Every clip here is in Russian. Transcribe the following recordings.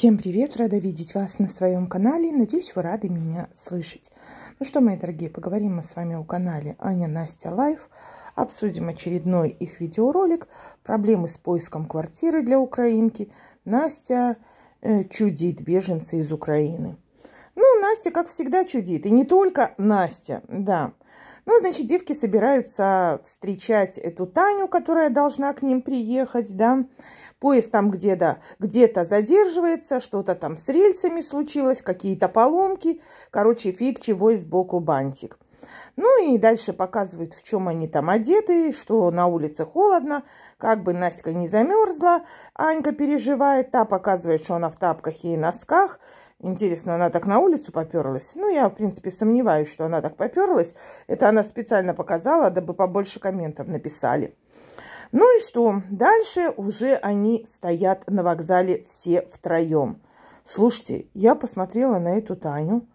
Всем привет! Рада видеть вас на своем канале. Надеюсь, вы рады меня слышать. Ну что, мои дорогие, поговорим мы с вами о канале Аня Настя Лайф. Обсудим очередной их видеоролик. Проблемы с поиском квартиры для украинки. Настя э, чудит беженцы из Украины. Ну, Настя, как всегда, чудит. И не только Настя, да. Ну, значит, девки собираются встречать эту Таню, которая должна к ним приехать, да. Поезд там где-то где, -то, задерживается, что-то там с рельсами случилось, какие-то поломки. Короче, фиг чего и сбоку бантик. Ну и дальше показывают, в чем они там одеты, что на улице холодно, как бы Настя не замерзла. Анька переживает, та показывает, что она в тапках и носках. Интересно, она так на улицу поперлась? Ну, я, в принципе, сомневаюсь, что она так поперлась. Это она специально показала, дабы побольше комментов написали. Ну и что? Дальше уже они стоят на вокзале все втроем. Слушайте, я посмотрела на эту Таню.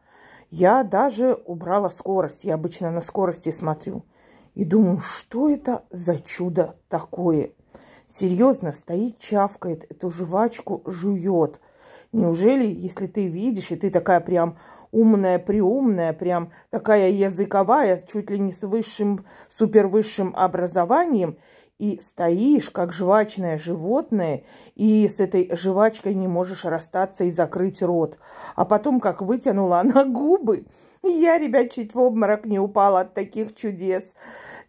Я даже убрала скорость. Я обычно на скорости смотрю. И думаю, что это за чудо такое? Серьезно, стоит, чавкает, эту жвачку жует. Неужели, если ты видишь, и ты такая прям умная, приумная, прям такая языковая, чуть ли не с высшим, супервысшим образованием, и стоишь, как жвачное животное, и с этой жвачкой не можешь расстаться и закрыть рот. А потом, как вытянула она губы, я, ребят, чуть в обморок не упала от таких чудес.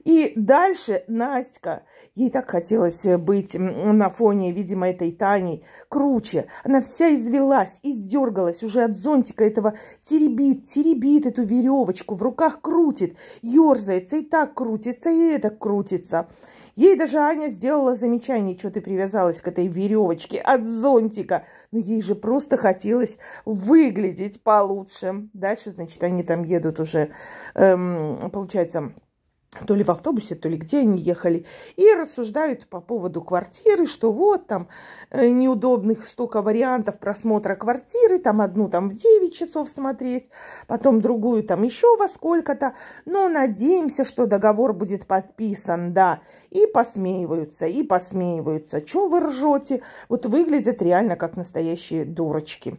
И дальше Настя, ей так хотелось э, быть на фоне, видимо, этой Тани круче. Она вся извелась, издергалась уже от зонтика этого, теребит, теребит эту веревочку, в руках крутит, ерзается, и так крутится, и это крутится. Ей даже Аня сделала замечание, что ты привязалась к этой веревочке от зонтика. Но ей же просто хотелось выглядеть получше. Дальше, значит, они там едут уже, эм, получается, то ли в автобусе, то ли где они ехали, и рассуждают по поводу квартиры, что вот там э, неудобных столько вариантов просмотра квартиры, там одну там в 9 часов смотреть, потом другую там еще во сколько-то, но надеемся, что договор будет подписан, да, и посмеиваются, и посмеиваются, что вы ржете, вот выглядят реально как настоящие дурочки.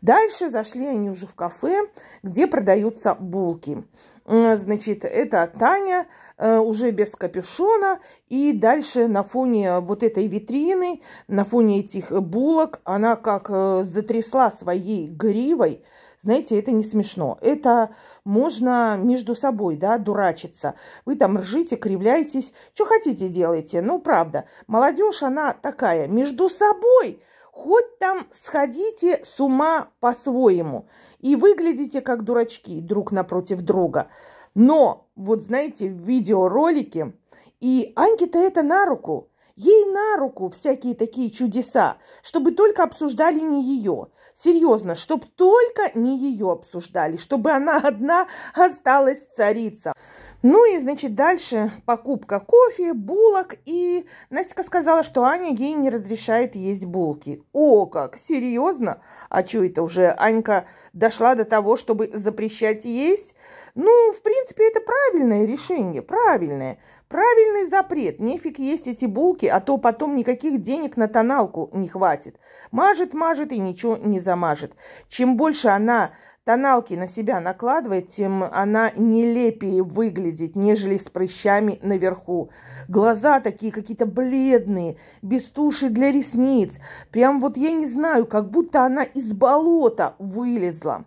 Дальше зашли они уже в кафе, где продаются булки. Э, значит, это Таня э, уже без капюшона. И дальше на фоне вот этой витрины, на фоне этих булок, она как э, затрясла своей гривой. Знаете, это не смешно. Это можно между собой, да, дурачиться. Вы там ржите, кривляетесь, что хотите делайте. Ну, правда, молодежь, она такая, между собой хоть там сходите с ума по-своему и выглядите как дурачки друг напротив друга. Но, вот знаете, в видеоролике, и Аньке-то это на руку, ей на руку всякие такие чудеса, чтобы только обсуждали не ее. Серьезно, чтобы только не ее обсуждали, чтобы она одна осталась царица. Ну и, значит, дальше покупка кофе, булок. И Настя сказала, что Аня ей не разрешает есть булки. О, как, серьезно? А что это уже Анька дошла до того, чтобы запрещать есть? Ну, в принципе, это правильное решение, правильное. Правильный запрет. Нефиг есть эти булки, а то потом никаких денег на тоналку не хватит. Мажет, мажет и ничего не замажет. Чем больше она тоналки на себя накладывает, тем она нелепее выглядит, нежели с прыщами наверху. Глаза такие какие-то бледные, без туши для ресниц. Прям вот я не знаю, как будто она из болота вылезла.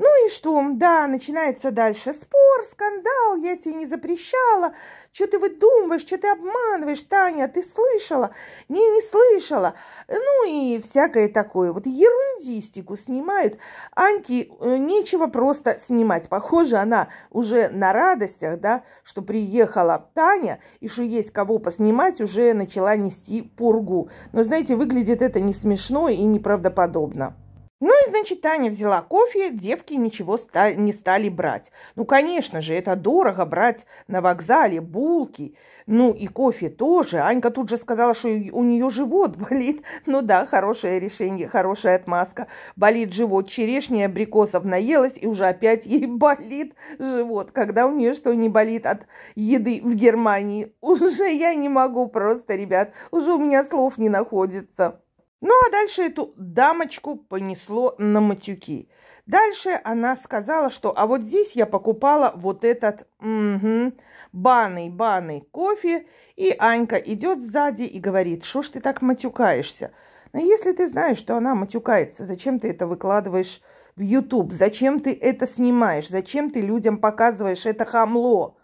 Ну и что? Да, начинается дальше спор, скандал, я тебе не запрещала. Что ты выдумываешь, что ты обманываешь, Таня, ты слышала? Не, не слышала. Ну и всякое такое. Вот ерундистику снимают. Аньке э, нечего просто снимать. Похоже, она уже на радостях, да, что приехала Таня, и что есть кого поснимать, уже начала нести пургу. Но, знаете, выглядит это не смешно и неправдоподобно. Ну и, значит, Таня взяла кофе, девки ничего ста- не стали брать. Ну, конечно же, это дорого брать на вокзале булки. Ну и кофе тоже. Анька тут же сказала, что у нее живот болит. Ну да, хорошее решение, хорошая отмазка. Болит живот. Черешня абрикосов наелась, и уже опять ей болит живот. Когда у нее что не болит от еды в Германии? Уже я не могу просто, ребят. Уже у меня слов не находится. Ну а дальше эту дамочку понесло на матюки. Дальше она сказала, что а вот здесь я покупала вот этот угу, баный, баный кофе. И Анька идет сзади и говорит, что ж ты так матюкаешься? Но ну, если ты знаешь, что она матюкается, зачем ты это выкладываешь в YouTube? Зачем ты это снимаешь? Зачем ты людям показываешь это хамло?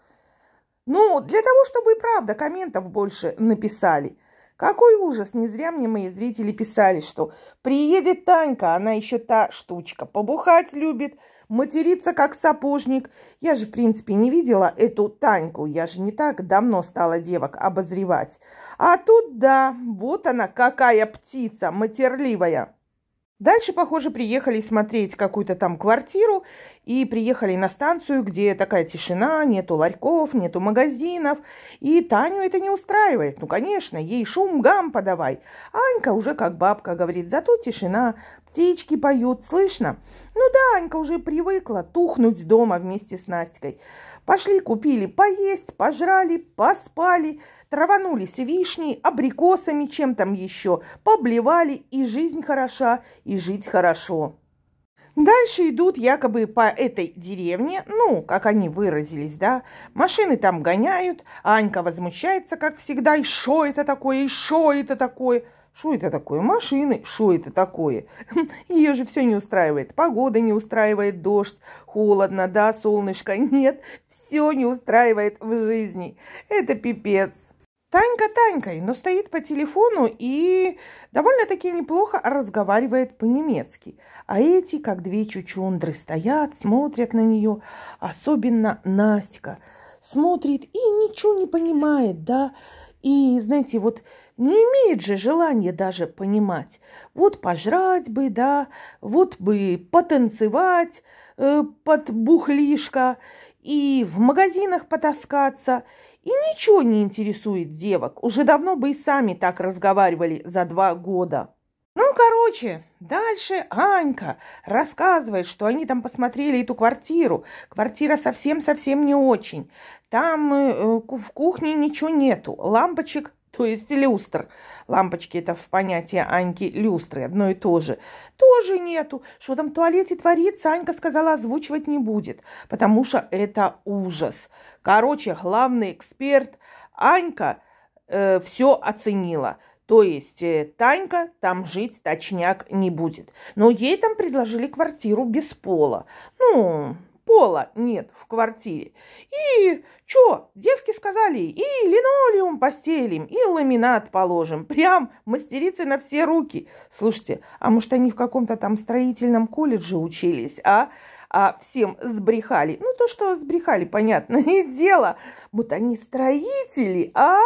Ну, для того, чтобы и правда комментов больше написали – какой ужас! Не зря мне мои зрители писали, что приедет Танька, она еще та штучка, побухать любит, материться как сапожник. Я же, в принципе, не видела эту Таньку, я же не так давно стала девок обозревать. А тут да, вот она какая птица матерливая. Дальше, похоже, приехали смотреть какую-то там квартиру и приехали на станцию, где такая тишина, нету ларьков, нету магазинов. И Таню это не устраивает. Ну, конечно, ей шум, гам подавай. Анька уже как бабка говорит, зато тишина, птички поют, слышно? Ну да, Анька уже привыкла тухнуть дома вместе с Настикой. Пошли, купили поесть, пожрали, поспали – Траванулись вишней, абрикосами, чем там еще. Поблевали, и жизнь хороша, и жить хорошо. Дальше идут якобы по этой деревне, ну, как они выразились, да, машины там гоняют, а Анька возмущается, как всегда, и шо это такое, и шо это такое, что это такое, машины, что это такое. Ее же все не устраивает, погода не устраивает, дождь, холодно, да, солнышко, нет, все не устраивает в жизни, это пипец. Танька Танькой, но стоит по телефону и довольно-таки неплохо разговаривает по-немецки. А эти, как две чучундры, стоят, смотрят на нее, особенно Настя. Смотрит и ничего не понимает, да, и, знаете, вот не имеет же желания даже понимать. Вот пожрать бы, да, вот бы потанцевать э, под бухлишко и в магазинах потаскаться – и ничего не интересует девок. Уже давно бы и сами так разговаривали за два года. Ну, короче, дальше Анька рассказывает, что они там посмотрели эту квартиру. Квартира совсем-совсем не очень. Там э, э в кухне ничего нету. Лампочек то есть люстр. Лампочки это в понятии Аньки люстры, одно и то же. Тоже нету. Что там в туалете творится, Анька сказала, озвучивать не будет, потому что это ужас. Короче, главный эксперт Анька э, все оценила. То есть э, Танька там жить точняк не будет. Но ей там предложили квартиру без пола. Ну, пола нет в квартире. И чё, девки сказали, и линолеум постелим, и ламинат положим. Прям мастерицы на все руки. Слушайте, а может они в каком-то там строительном колледже учились, а? а всем сбрехали. Ну, то, что сбрехали, понятное дело. Вот они строители, а?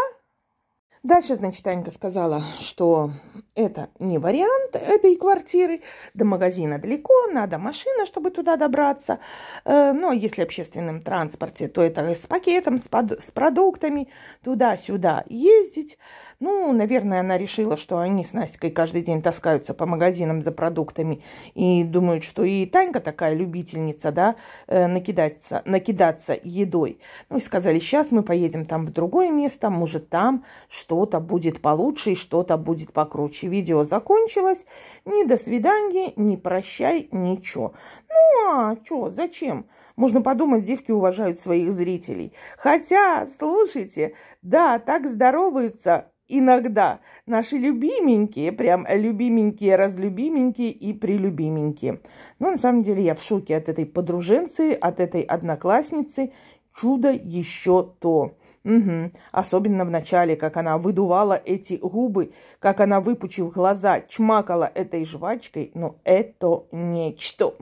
Дальше, значит, Анька сказала, что это не вариант этой квартиры, до магазина далеко, надо машина, чтобы туда добраться. Э, но если в общественном транспорте, то это с пакетом, с, с продуктами туда-сюда ездить. Ну, наверное, она решила, что они с Настикой каждый день таскаются по магазинам за продуктами и думают, что и Танька такая любительница, да, э, накидаться, накидаться едой. Ну, и сказали, сейчас мы поедем там в другое место, может, там что-то будет получше и что-то будет покруче. Видео закончилось, ни до свидания, ни прощай, ничего. Ну, а что, зачем? Можно подумать, девки уважают своих зрителей. Хотя, слушайте, да, так здороваются иногда наши любименькие, прям любименькие, разлюбименькие и прелюбименькие. Но на самом деле я в шоке от этой подруженцы, от этой одноклассницы. Чудо еще то. Угу, особенно в начале, как она выдувала эти губы, как она, выпучив глаза, чмакала этой жвачкой. Ну, это нечто.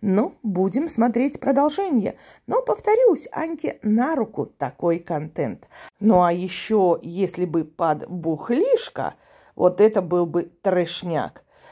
Ну, будем смотреть продолжение. Но, повторюсь, Аньке на руку такой контент. Ну, а еще, если бы под бухлишко, вот это был бы трешняк.